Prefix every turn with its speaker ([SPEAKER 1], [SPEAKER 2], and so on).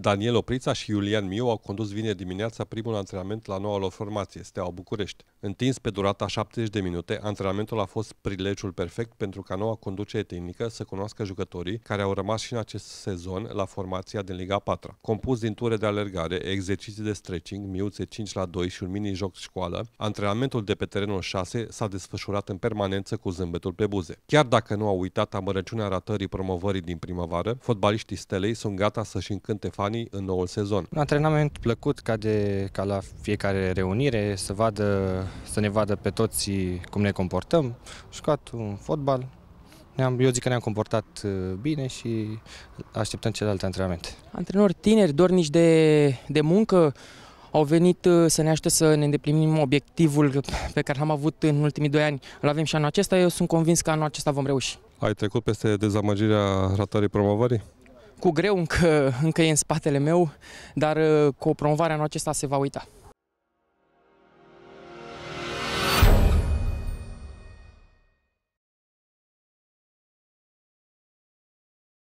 [SPEAKER 1] Daniel Oprița și Iulian Miu au condus vineri dimineața primul antrenament la noua lor formație, Steaua București. Întins pe durata 70 de minute, antrenamentul a fost prilejul perfect pentru ca noua conducere tehnică să cunoască jucătorii care au rămas și în acest sezon la formația din Liga 4. Compus din ture de alergare, exerciții de stretching, miuțe 5 la 2 și un mini-joc școală, antrenamentul de pe terenul 6 s-a desfășurat în permanență cu zâmbetul pe buze. Chiar dacă nu au uitat amărăciunea ratării promovării din primăvară, fotbaliștii Stelei sunt gata să-și încânte fanii Cavani în noul sezon.
[SPEAKER 2] Un antrenament
[SPEAKER 1] plăcut ca, de, ca la fiecare reunire,
[SPEAKER 3] să, vadă, să ne vadă pe toți cum ne comportăm, jucat un fotbal, ne-am, eu zic că ne-am comportat uh, bine și așteptăm celelalte antrenamente.
[SPEAKER 4] Antrenori tineri, dornici de, de muncă, au venit uh, să ne ajute să ne îndeplinim obiectivul pe care l-am avut în ultimii doi ani. Îl avem și anul acesta, eu sunt convins că anul acesta vom reuși.
[SPEAKER 1] Ai trecut peste dezamăgirea ratării promovării?
[SPEAKER 4] cu greu încă, încă e în spatele meu, dar uh, cu promovarea în acesta se va uita.